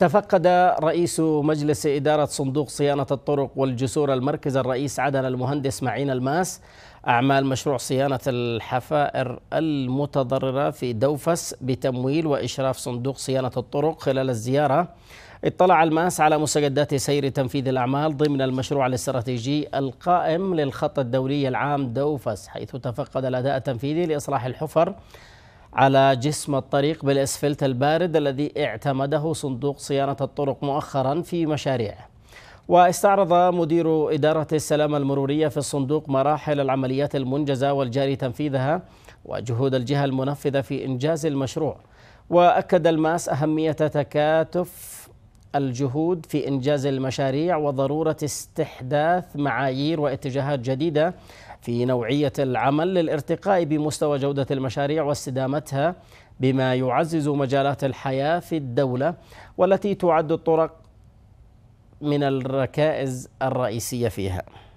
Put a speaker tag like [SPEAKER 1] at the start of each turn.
[SPEAKER 1] تفقد رئيس مجلس إدارة صندوق صيانة الطرق والجسور المركز الرئيس عدن المهندس معين الماس أعمال مشروع صيانة الحفائر المتضررة في دوفس بتمويل وإشراف صندوق صيانة الطرق خلال الزيارة اطلع الماس على مستجدات سير تنفيذ الأعمال ضمن المشروع الاستراتيجي القائم للخط الدولي العام دوفس حيث تفقد الأداء التنفيذي لإصلاح الحفر على جسم الطريق بالاسفلت البارد الذي اعتمده صندوق صيانه الطرق مؤخرا في مشاريعه. واستعرض مدير اداره السلامه المروريه في الصندوق مراحل العمليات المنجزه والجاري تنفيذها وجهود الجهه المنفذه في انجاز المشروع. واكد الماس اهميه تكاتف الجهود في إنجاز المشاريع وضرورة استحداث معايير واتجاهات جديدة في نوعية العمل للارتقاء بمستوى جودة المشاريع واستدامتها بما يعزز مجالات الحياة في الدولة والتي تعد الطرق من الركائز الرئيسية فيها.